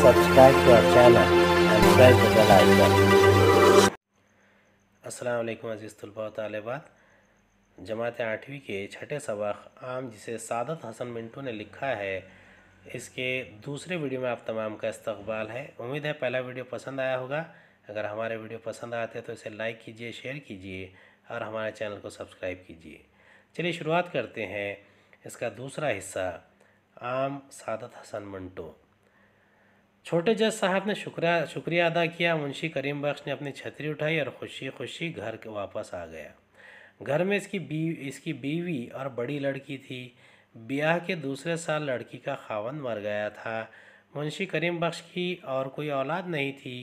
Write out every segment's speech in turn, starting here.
subscribe to our अज़ीज़ तलबा तलबात जमात आठवीं के छठे सबक आम जिसे सादत हसन मिंटू ने लिखा है इसके दूसरे वीडियो में आप तमाम का इस्तबाल है उम्मीद है पहला वीडियो पसंद आया होगा अगर हमारे वीडियो पसंद आते हैं तो इसे लाइक कीजिए शेयर कीजिए और हमारे चैनल को सब्सक्राइब कीजिए चलिए शुरुआत करते हैं इसका दूसरा हिस्सा आम सादत हसन मंटो छोटे जज साहब ने शुक्रिया शुक्रिया अदा किया मुंशी करीम बख्श ने अपनी छतरी उठाई और खुशी खुशी घर वापस आ गया घर में इसकी बीवी इसकी बीवी और बड़ी लड़की थी ब्याह के दूसरे साल लड़की का खावन मर गया था मुंशी करीम बख्श की और कोई औलाद नहीं थी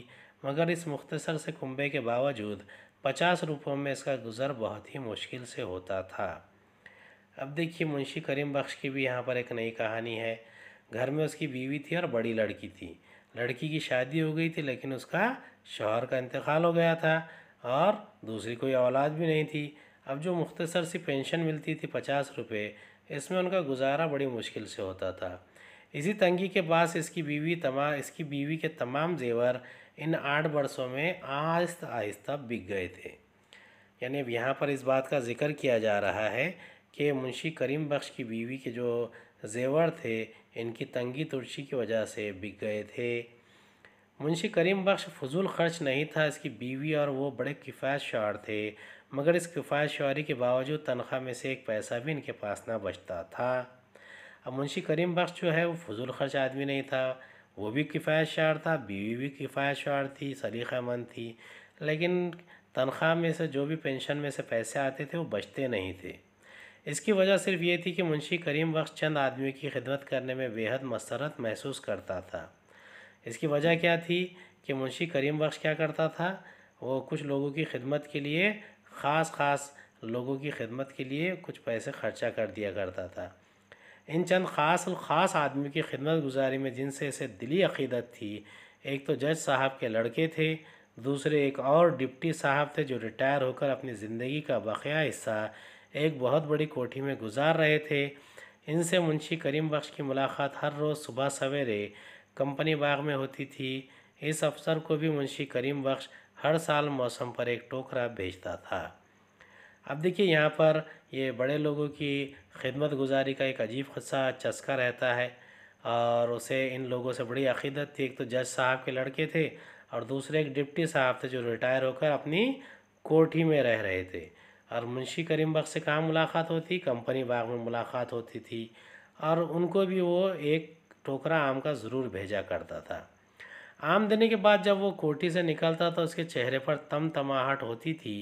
मगर इस मुख्तसर से कुंबे के बावजूद पचास रुपयों में इसका गुज़र बहुत ही मुश्किल से होता था अब देखिए मुंशी करीम बख्श की भी यहाँ पर एक नई कहानी है घर में उसकी बीवी थी और बड़ी लड़की थी लड़की की शादी हो गई थी लेकिन उसका शोहर का इंतकाल हो गया था और दूसरी कोई औलाद भी नहीं थी अब जो मुख्तसर सी पेंशन मिलती थी पचास रुपये इसमें उनका गुजारा बड़ी मुश्किल से होता था इसी तंगी के बाद इसकी बीवी तमाम इसकी बीवी के तमाम जेवर इन आठ बरसों में आहिस्ता आहिस्ता बिक गए थे यानी अब यहाँ पर इस बात का जिक्र किया जा रहा है कि मुंशी करीम बख्श की बीवी के जो जेवर थे इनकी तंगी तुर्शी की वजह से बिक गए थे मुंशी करीम बख्श फजूल खर्च नहीं था इसकी बीवी और वो बड़े किफ़ायत शार थे मगर इस किफ़ायत शुरी के बावजूद तनख्वाह में से एक पैसा भी इनके पास ना बचता था अब मुंशी करीम बख्श जो है वो फजूल खर्च आदमी नहीं था वो भी किफ़ायत शार था बीवी भी किफ़ायत शार थी सलीक़ामंद थी लेकिन तनख्वाह में से जो भी पेंशन में से पैसे आते थे वो बचते नहीं थे इसकी वजह सिर्फ ये थी कि मुंशी करीम बख्श चंद आदमियों की खिदमत करने में बेहद मसरत महसूस करता था इसकी वजह क्या थी कि मुंशी करीम बख्श क्या करता था वो कुछ लोगों की खिदमत के लिए ख़ास ख़ास लोगों की खिदमत के लिए कुछ पैसे खर्चा कर दिया करता था इन चंद ख़ास ख़ास आदमी की खिदमत गुजारी में जिनसे इसे दिली अकीदत थी एक तो जज साहब के लड़के थे दूसरे एक और डिप्टी साहब थे जो रिटायर होकर अपनी ज़िंदगी का बक़या हिस्सा एक बहुत बड़ी कोठी में गुजार रहे थे इनसे मुंशी करीम बख्श की मुलाकात हर रोज़ सुबह सवेरे कंपनी बाग में होती थी इस अफसर को भी मुंशी करीम बख्श हर साल मौसम पर एक टोकरा भेजता था अब देखिए यहाँ पर ये बड़े लोगों की खिदमत गुजारी का एक अजीब सा चस्का रहता है और उसे इन लोगों से बड़ी अकीदत थी एक तो जज साहब के लड़के थे और दूसरे एक डिप्टी साहब थे जो रिटायर होकर अपनी कोठी में रह रहे थे और मुंशी करीम बख्श से कहाँ मुलाकात होती कंपनी बाग में मुलाकात होती थी और उनको भी वो एक टोकरा आम का ज़रूर भेजा करता था आम देने के बाद जब वो कोठी से निकलता तो उसके चेहरे पर तम तमाहट होती थी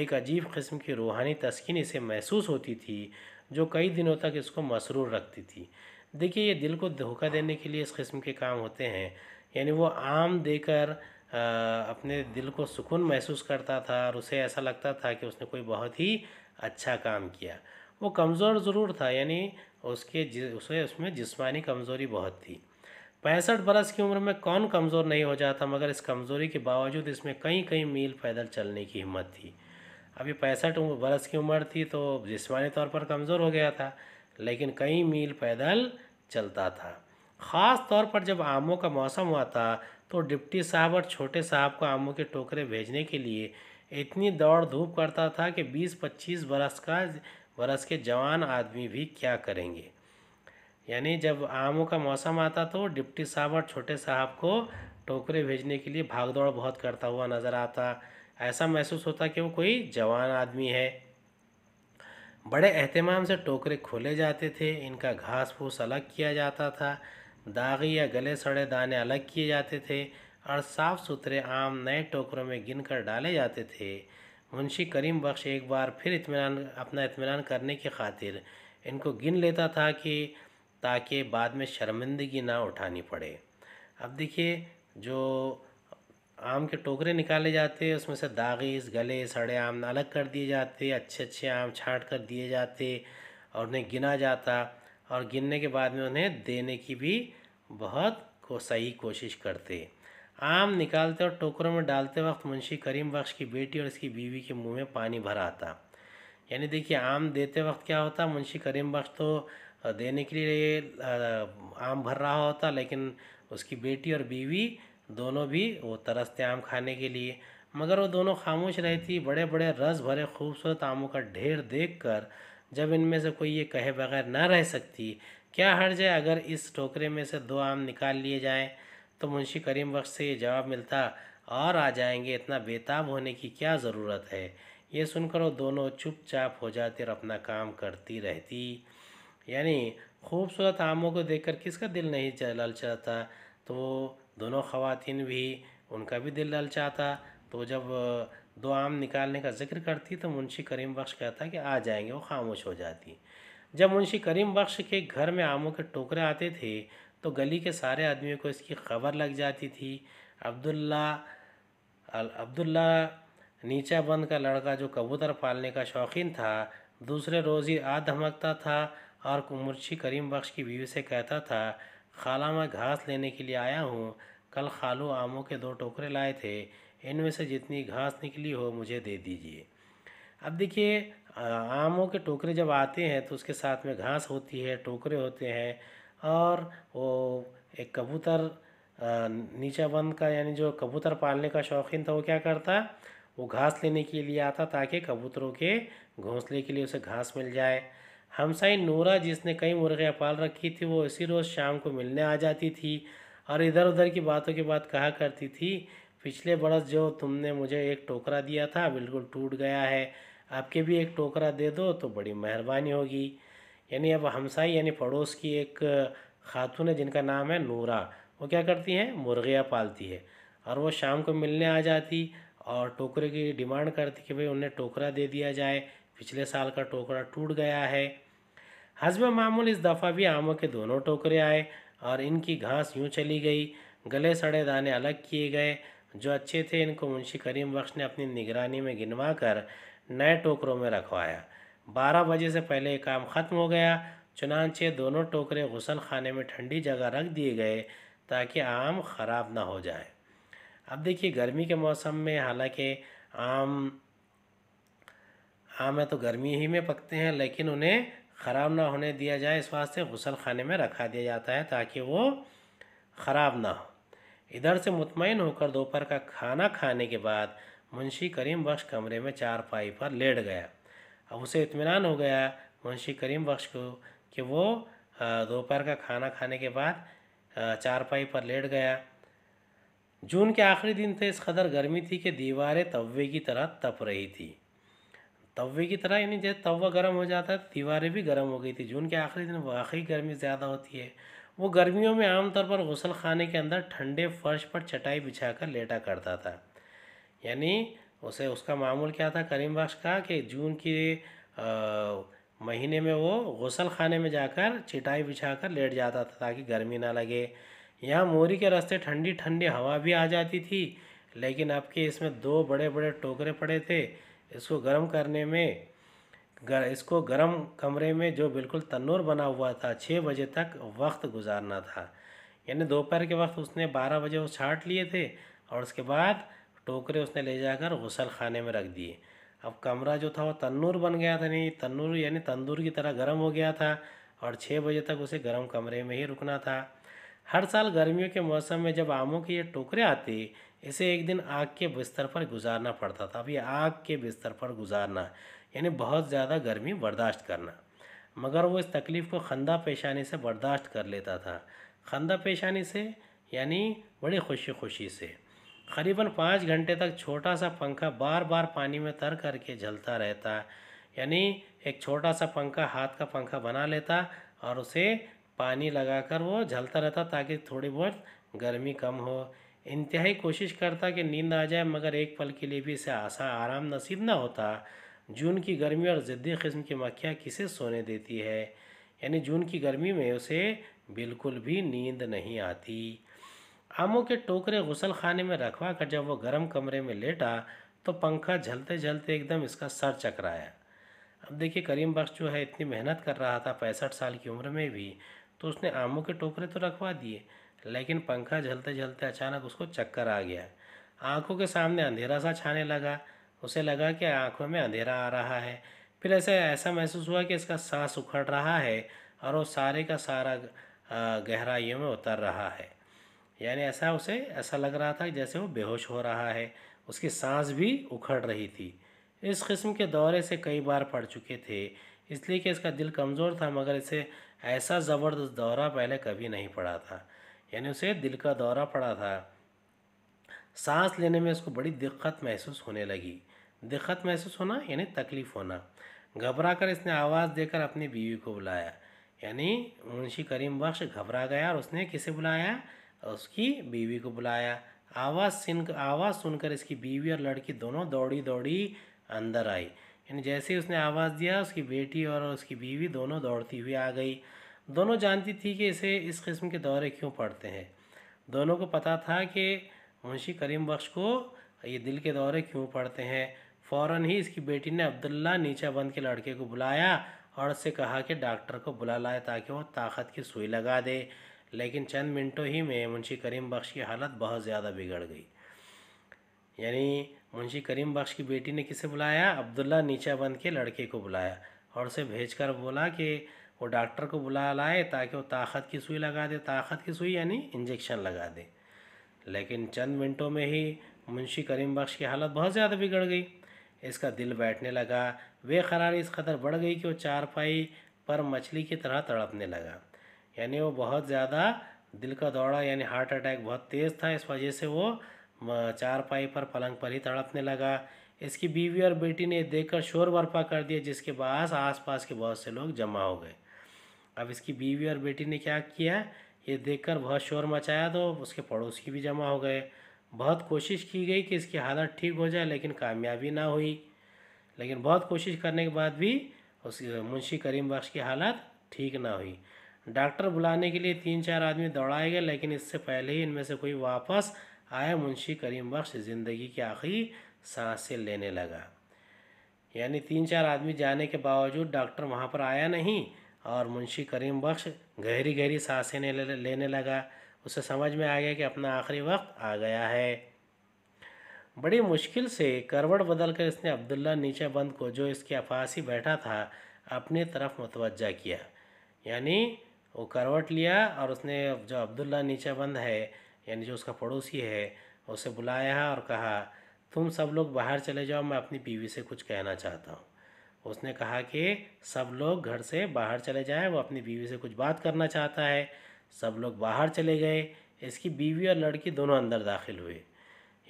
एक अजीब किस्म की रूहानी तस्किन इसे महसूस होती थी जो कई दिनों तक इसको मसरूर रखती थी देखिए ये दिल को धोखा देने के लिए इस किस्म के काम होते हैं यानी वो आम देकर अपने दिल को सुकून महसूस करता था और उसे ऐसा लगता था कि उसने कोई बहुत ही अच्छा काम किया वो कमज़ोर ज़रूर था यानी उसके उसे उसमें जिस्मानी कमज़ोरी बहुत थी पैंसठ बरस की उम्र में कौन कमज़ोर नहीं हो जाता मगर इस कमज़ोरी के बावजूद इसमें कई कई मील पैदल चलने की हिम्मत थी अभी पैंसठ बरस की उम्र थी तो जिस्मानी तौर पर कमज़ोर हो गया था लेकिन कई मील पैदल चलता था ख़ास तौर पर जब आमों का मौसम हुआ था तो डिप्टी साहब और छोटे साहब को आमों के टोकरे भेजने के लिए इतनी दौड़ धूप करता था कि बीस पच्चीस बरस का बरस के जवान आदमी भी क्या करेंगे यानी जब आमों का मौसम आता तो डिप्टी साहब और छोटे साहब को टोकरे भेजने के लिए भाग दौड़ बहुत करता हुआ नज़र आता ऐसा महसूस होता कि वो कोई जवान आदमी है बड़े अहतमाम से टोकरे खोले जाते थे इनका घास फूस अलग किया जाता था दागी या गले सड़े दाने अलग किए जाते थे और साफ़ सुथरे आम नए टोकरों में गिन कर डाले जाते थे मुंशी करीम बख्श एक बार फिर इतमान अपना इतमान करने की खातिर इनको गिन लेता था कि ताकि बाद में शर्मिंदगी ना उठानी पड़े अब देखिए जो आम के टोकरे निकाले जाते उसमें से दागे गले सड़े आम अलग कर दिए जाते अच्छे अच्छे आम छाँट कर दिए जाते और उन्हें गिना जाता और गिनने के बाद में उन्हें देने की भी बहुत को सही कोशिश करते आम निकालते और टोकरों में डालते वक्त मुंशी करीम बख्श की बेटी और इसकी बीवी के मुंह में पानी भरा आता यानी देखिए आम देते वक्त क्या होता मुंशी करीम बख्श तो देने के लिए आम भर रहा होता लेकिन उसकी बेटी और बीवी दोनों भी वो तरसते आम खाने के लिए मगर वो दोनों खामोश रहती बड़े बड़े रस भरे खूबसूरत आमों का ढेर देख जब इनमें से कोई ये कहे बगैर ना रह सकती क्या हर्ज है अगर इस ठोकरे में से दो आम निकाल लिए जाएं तो मुंशी करीम बख्श से ये जवाब मिलता और आ जाएंगे इतना बेताब होने की क्या ज़रूरत है ये सुनकर वो दोनों चुपचाप हो जाते और अपना काम करती रहती यानी खूबसूरत आमों को देखकर किसका दिल नहीं ललचाता तो दोनों खवतिन भी उनका भी दिल ललचाता तो जब दो आम निकालने का जिक्र करती तो मुंशी करीम बख्श कहता कि आ जाएंगे वो खामोश हो जाती जब मुंशी करीम बख्श के घर में आमों के टोकरे आते थे तो गली के सारे आदमियों को इसकी खबर लग जाती थी अब्दुल्ला अब्दुल्ला नीचा बंद का लड़का जो कबूतर पालने का शौकीन था दूसरे रोज़ ही आ धमकता था और मुंशी करीम बख्श की बीवी से कहता था खाला मैं घास लेने के लिए आया हूँ कल खालू आमों के दो टोकरे लाए थे इनमें से जितनी घास निकली हो मुझे दे दीजिए अब देखिए आमों के टोकरे जब आते हैं तो उसके साथ में घास होती है टोकरे होते हैं और वो एक कबूतर नीचा बंद का यानी जो कबूतर पालने का शौकीन था वो क्या करता वो घास लेने के लिए आता ताकि कबूतरों के घोंसले के लिए उसे घास मिल जाए हमसाई नूरा जिसने कई मुर्गियाँ पाल रखी थी वो इसी रोज़ शाम को मिलने आ जाती थी और इधर उधर की बातों के बाद कहा करती थी पिछले बरस जो तुमने मुझे एक टोकरा दिया था बिल्कुल टूट गया है आपके भी एक टोकरा दे दो तो बड़ी मेहरबानी होगी यानी अब हमसाई यानी पड़ोस की एक खातून है जिनका नाम है नूरा वो क्या करती हैं मुर्गियाँ पालती है और वो शाम को मिलने आ जाती और टोकरे की डिमांड करती कि भाई उन्हें टोकरा दे दिया जाए पिछले साल का टोकरा टूट गया है हजब मामूल इस दफ़ा भी आमों के दोनों टोकरे आए और इनकी घास यूँ चली गई गले सड़े दाने अलग किए गए जो अच्छे थे इनको मुंशी करीम बख्श ने अपनी निगरानी में गिनवा कर नए टोकरों में रखवाया बारह बजे से पहले ये काम ख़त्म हो गया चुनानचे दोनों टोकरे गसल खाने में ठंडी जगह रख दिए गए ताकि आम ख़राब ना हो जाए अब देखिए गर्मी के मौसम में हालांकि आम आम है तो गर्मी ही में पकते हैं लेकिन उन्हें ख़राब ना होने दिया जाए इस वास्ते गसल खाने में रखा दिया जाता है ताकि वो ख़राब ना हो इधर से मुतमिन होकर दोपहर का खाना खाने के बाद मुंशी करीम बख्श कमरे में चार पाई पर लेट गया अब उसे इतमान हो गया मुंशी करीम बख्श को कि वो दोपहर का खाना खाने के बाद चारपाई पर लेट गया जून के आखिरी दिन थे इस कदर गर्मी थी कि दीवारें तवे की तरह तप रही थी तवे की तरह यानी जैसे तवा गर्म हो जाता है दीवारें भी गर्म हो गई थी जून के आखिरी दिन वाकई गर्मी ज़्यादा होती है वो गर्मियों में आमतौर पर गसल खाने के अंदर ठंडे फर्श पर चटाई बिछाकर लेटा करता था यानी उसे उसका मामूल क्या था करीम बख्श का कि जून की आ, महीने में वो गसल खाने में जाकर चिटाई बिछा कर लेट जाता था ताकि गर्मी ना लगे यहाँ मोरी के रास्ते ठंडी ठंडी हवा भी आ जाती थी लेकिन अब के इसमें दो बड़े बड़े टोकरे पड़े थे इसको गर्म करने में गर, इसको गर्म कमरे में जो बिल्कुल तन्नूर बना हुआ था छः बजे तक वक्त गुजारना था यानी दोपहर के वक्त उसने बारह बजे वो छाट लिए थे और उसके बाद टोकरे उसने ले जाकर गसल खाने में रख दिए अब कमरा जो था वो तन्नूर बन गया था नहीं तन्नूर यानी तंदूर की तरह गर्म हो गया था और छः बजे तक उसे गर्म कमरे में ही रुकना था हर साल गर्मियों के मौसम में जब आमों की ये टोकरे आती इसे एक दिन आग के बिस्तर पर गुजारना पड़ता था अब ये आग के बिस्तर पर गुजारना यानी बहुत ज़्यादा गर्मी बर्दाश्त करना मगर वो इस तकलीफ़ को खंदा पेशानी से बर्दाश्त कर लेता था खंदा पेशानी से यानी बड़ी खुशी खुशी से करीबन पाँच घंटे तक छोटा सा पंखा बार बार पानी में तर करके जलता रहता है यानी एक छोटा सा पंखा हाथ का पंखा बना लेता और उसे पानी लगाकर वो जलता रहता ताकि थोड़ी बहुत गर्मी कम हो इंतहाई कोशिश करता कि नींद आ जाए मगर एक पल के लिए भी इसे आसा आराम नसीब ना होता जून की गर्मी और ज़िद्दी किस्म की मक्खियाँ किसे सोने देती है यानी जून की गर्मी में उसे बिल्कुल भी नींद नहीं आती आमों के टोकरे गुसल खाने में रखवा कर जब वो गर्म कमरे में लेटा तो पंखा झलते झलते एकदम इसका सर चकराया अब देखिए करीम बख्श जो है इतनी मेहनत कर रहा था पैंसठ साल की उम्र में भी तो उसने आमों के टोकरे तो रखवा दिए लेकिन पंखा झलते झलते अचानक उसको चक्कर आ गया आंखों के सामने अंधेरा सा छाने लगा उसे लगा कि आंखों में अंधेरा आ रहा है फिर ऐसे ऐसा महसूस हुआ कि इसका सांस उखड़ रहा है और वो सारे का सारा गहराइयों में उतर रहा है यानी ऐसा उसे ऐसा लग रहा था जैसे वो बेहोश हो रहा है उसकी सांस भी उखड़ रही थी इस किस्म के दौरे से कई बार पड़ चुके थे इसलिए कि इसका दिल कमज़ोर था मगर इसे ऐसा ज़बरदस्त दौरा पहले कभी नहीं पड़ा था यानी उसे दिल का दौरा पड़ा था सांस लेने में इसको बड़ी दिक्कत महसूस होने लगी दिक्कत महसूस होना यानी तकलीफ़ होना घबरा कर इसने आवाज़ देकर अपनी बीवी को बुलाया यानी मुंशी करीम बख्श घबरा गया और उसने किसे बुलाया और उसकी बीवी को बुलाया आवाज़ सुन आवाज़ सुनकर इसकी बीवी और लड़की दोनों दौड़ी दौड़ी अंदर आई यानी जैसे ही उसने आवाज़ दिया उसकी बेटी और उसकी बीवी दोनों दौड़ती हुई आ गई दोनों जानती थी कि इसे इस किस्म के दौरे क्यों पड़ते हैं दोनों को पता था कि मुंशी करीम बख्श को ये दिल के दौरे क्यों पड़ते हैं फ़ौर ही इसकी बेटी ने अब्दुल्ला नीचा बंद के लड़के को बुलाया और उससे कहा कि डॉक्टर को बुला लाए ताकि वो ताकत की सुई लगा दे लेकिन चंद मिनटों ही में मुंशी करीम बख्श की हालत बहुत ज़्यादा बिगड़ गई यानी मुंशी करीम बख्श की बेटी ने किसे बुलाया अब्दुल्ला नीचा बंद के लड़के को बुलाया और उसे भेजकर बोला कि वो डॉक्टर को बुला लाए ताकि वो ताकत की सुई लगा दे ताकत की सुई यानी इंजेक्शन लगा दे लेकिन चंद मिनटों में ही मुंशी करीम बख्श की हालत बहुत ज़्यादा बिगड़ गई इसका दिल बैठने लगा बेकरारी इस कदर बढ़ गई कि वो चारपाई पर मछली की तरह तड़पने लगा यानी वो बहुत ज़्यादा दिल का दौड़ा यानी हार्ट अटैक बहुत तेज़ था इस वजह से वो चार पाई पर पलंग पर ही तड़पने लगा इसकी बीवी और बेटी ने देखकर शोर बर्पा कर दिया जिसके बाद आसपास के बहुत से लोग जमा हो गए अब इसकी बीवी और बेटी ने क्या किया ये देखकर बहुत शोर मचाया तो उसके पड़ोसी भी जमा हो गए बहुत कोशिश की गई कि इसकी हालत ठीक हो जाए लेकिन कामयाबी ना हुई लेकिन बहुत कोशिश करने के बाद भी उस मुंशी करीम बख्श की हालत ठीक ना हुई डॉक्टर बुलाने के लिए तीन चार आदमी दौड़ाए गए लेकिन इससे पहले ही इनमें से कोई वापस आया मुंशी करीम बख्श ज़िंदगी की आखिरी सांसें लेने लगा यानी तीन चार आदमी जाने के बावजूद डॉक्टर वहाँ पर आया नहीं और मुंशी करीम बख्श गहरी गहरी सांसें लेने लगा उसे समझ में आ गया कि अपना आखिरी वक्त आ गया है बड़ी मुश्किल से करवट बदल कर इसने अब्दुल्ला नीचे बंद को जो इसके अफास बैठा था अपनी तरफ मुतवजा किया यानी वो करवट लिया और उसने जो अब्दुल्ला नीचे बंद है यानी जो उसका पड़ोसी है उसे बुलाया और कहा तुम सब लोग बाहर चले जाओ मैं अपनी बीवी से कुछ कहना चाहता हूँ उसने कहा कि सब लोग घर से बाहर चले जाएं वो अपनी बीवी से कुछ बात करना चाहता है सब लोग बाहर चले गए इसकी बीवी और लड़की दोनों अंदर दाखिल हुए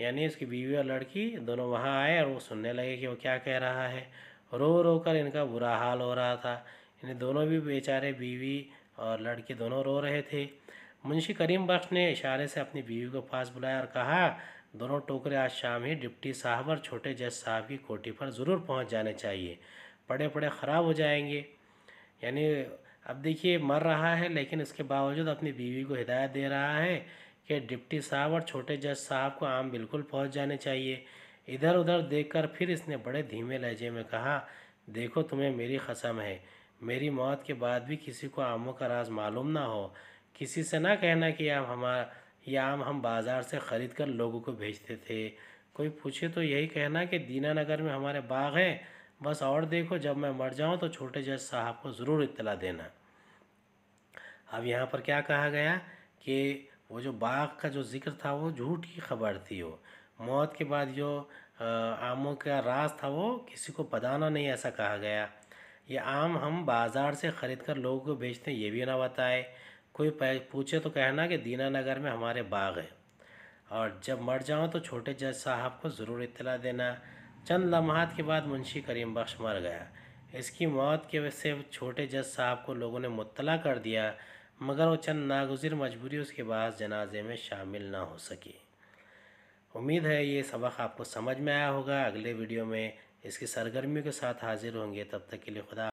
यानी उसकी बीवी और लड़की दोनों वहाँ आए और वो सुनने लगे कि वो क्या कह रहा है रो रो कर इनका बुरा हाल हो रहा था इन्हें दोनों भी बेचारे बीवी और लड़के दोनों रो रहे थे मुंशी करीम बख्श ने इशारे से अपनी बीवी को पास बुलाया और कहा दोनों टोकरे आज शाम ही डिप्टी साहब और छोटे जज साहब की कोठी पर ज़रूर पहुंच जाने चाहिए पड़े पड़े ख़राब हो जाएंगे यानी अब देखिए मर रहा है लेकिन इसके बावजूद अपनी बीवी को हिदायत दे रहा है कि डिप्टी साहब और छोटे जज साहब को आम बिल्कुल पहुँच जाने चाहिए इधर उधर देख फिर इसने बड़े धीमे लहजे में कहा देखो तुम्हें मेरी कसम है मेरी मौत के बाद भी किसी को आमों का राज मालूम ना हो किसी से ना कहना कि आम हमारा ये आम हम बाज़ार से ख़रीद कर लोगों को भेजते थे कोई पूछे तो यही कहना कि दीनानगर में हमारे बाग हैं बस और देखो जब मैं मर जाऊँ तो छोटे जज साहब को ज़रूर इतला देना अब यहाँ पर क्या कहा गया कि वो जो बाग का जो जिक्र था वो झूठ की खबर थी वो मौत के बाद जो आमों का राज था वो किसी को बताना नहीं ऐसा कहा गया ये आम हम बाज़ार से ख़रीद कर लोगों को बेचते हैं ये भी ना बताए कोई पूछे तो कहना कि दीनानगर में हमारे बाग है और जब मर जाओ तो छोटे जज साहब को ज़रूर इतला देना चंद लम्हात के बाद मुंशी करीम बख्श मर गया इसकी मौत के वजह से छोटे जज साहब को लोगों ने मुतला कर दिया मगर वो चंद नागजिर मजबूरी उसके बाद जनाजे में शामिल ना हो सकी उम्मीद है ये सबक आपको समझ में आया होगा अगले वीडियो में इसकी सरगर्मियों के साथ हाजिर होंगे तब तक के लिए खुदा